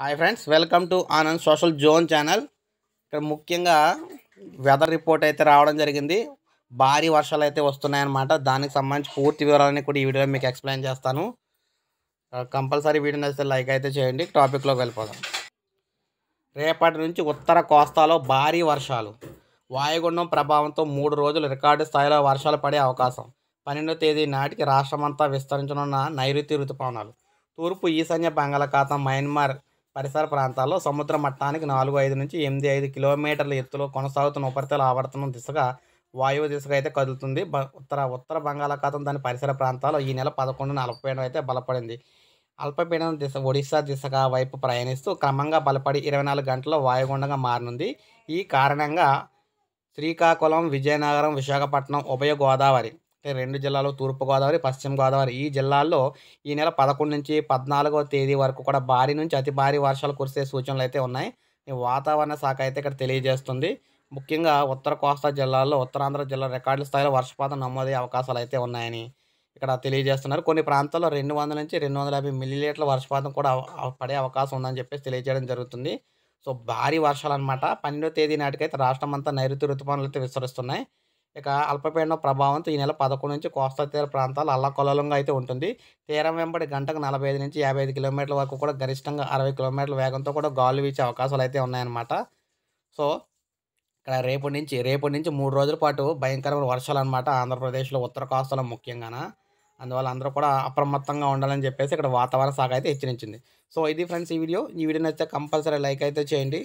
hi friends welcome to Anand social zone channel ఇక్కడ ముఖ్యంగా weather report అయితే రావడం జరిగింది భారీ వర్షాలు అయితే వస్తున్నాయన్నమాట దానికి సంబంధించి పూర్తి వివరాలని కూడా ఈ వీడియోలో మీకు ఎక్స్ప్లెయిన్ చేస్తాను కంపల్సరీ వీడియో నచ్చితే లైక్ అయితే చేయండి టాపిక్లోకి వెళ్ళిపోదాం రేపటి నుంచి ఉత్తర కోస్తాలో భారీ వర్షాలు వాయుగుండం ప్రభావంతో మూడు రోజులు రికార్డు స్థాయిలో వర్షాలు పడే అవకాశం పన్నెండో తేదీ నాటికి రాష్ట్రమంతా విస్తరించనున్న నైరుతి ఋతుపవనాలు తూర్పు ఈశాన్య బంగాళాఖాతం మయన్మార్ పరిసర ప్రాంతాల్లో సముద్ర మట్టానికి నాలుగు ఐదు నుంచి ఎనిమిది ఐదు కిలోమీటర్ల ఎత్తులో కొనసాగుతున్న ఉపరితల ఆవర్తనం దిశగా వాయువు దిశగా అయితే కదులుతుంది ఉత్తర ఉత్తర బంగాళాఖాతం దాని పరిసర ప్రాంతాల్లో ఈ నెల పదకొండు అల్పపీడనం అయితే బలపడింది అల్పపీడనం దిశ ఒడిశా దిశగా వైపు ప్రయాణిస్తూ క్రమంగా బలపడి ఇరవై నాలుగు గంటల్లో వాయుగుండంగా మారనుంది ఈ కారణంగా శ్రీకాకుళం విజయనగరం విశాఖపట్నం ఉభయ గోదావరి అంటే రెండు జిల్లాలు తూర్పుగోదావరి పశ్చిమ గోదావరి ఈ జిల్లాల్లో ఈ నెల పదకొండు నుంచి పద్నాలుగో తేదీ వరకు కూడా భారీ నుంచి అతి భారీ వర్షాలు కురిసే సూచనలు అయితే ఉన్నాయి వాతావరణ శాఖ అయితే ఇక్కడ తెలియజేస్తుంది ముఖ్యంగా ఉత్తర కోస్తా జిల్లాల్లో ఉత్తరాంధ్ర జిల్లా రికార్డుల స్థాయిలో వర్షపాతం నమోదయ్యే అవకాశాలు అయితే ఉన్నాయని ఇక్కడ తెలియజేస్తున్నారు కొన్ని ప్రాంతాల్లో రెండు వందల నుంచి రెండు వందల యాభై మిల్లీలీటర్ల వర్షపాతం కూడా పడే అవకాశం ఉందని చెప్పేసి తెలియజేయడం జరుగుతుంది సో భారీ వర్షాలు అనమాట పన్నెండో తేదీ నాటికైతే రాష్ట్రం అంతా నైరుతి ఋతుపానులు అయితే విస్తరిస్తున్నాయి ఇక అల్పపీడన ప్రభావంతో ఈ నెల పదకొండు నుంచి కోస్తా తీర ప్రాంతాలు అల్లకొల్లలంగా అయితే ఉంటుంది తీరం వెంబడి గంటకు నలభై ఐదు నుంచి యాభై ఐదు కిలోమీటర్ల వరకు కూడా గరిష్టంగా అరవై కిలోమీటర్ల వేగంతో కూడా గాలు వీచే అవకాశాలు అయితే ఉన్నాయన్నమాట సో ఇక్కడ రేపు నుంచి రేపటి నుంచి మూడు రోజుల పాటు భయంకరమైన వర్షాలు అనమాట ఆంధ్రప్రదేశ్లో ఉత్తర కోస్తాలో ముఖ్యంగా అందువల్ల అందరూ కూడా అప్రమత్తంగా ఉండాలని చెప్పేసి ఇక్కడ వాతావరణ శాఖ అయితే హెచ్చరించింది సో ఇది ఫ్రెండ్స్ ఈ వీడియో ఈ వీడియో నచ్చితే కంపల్సరీ లైక్ అయితే చేయండి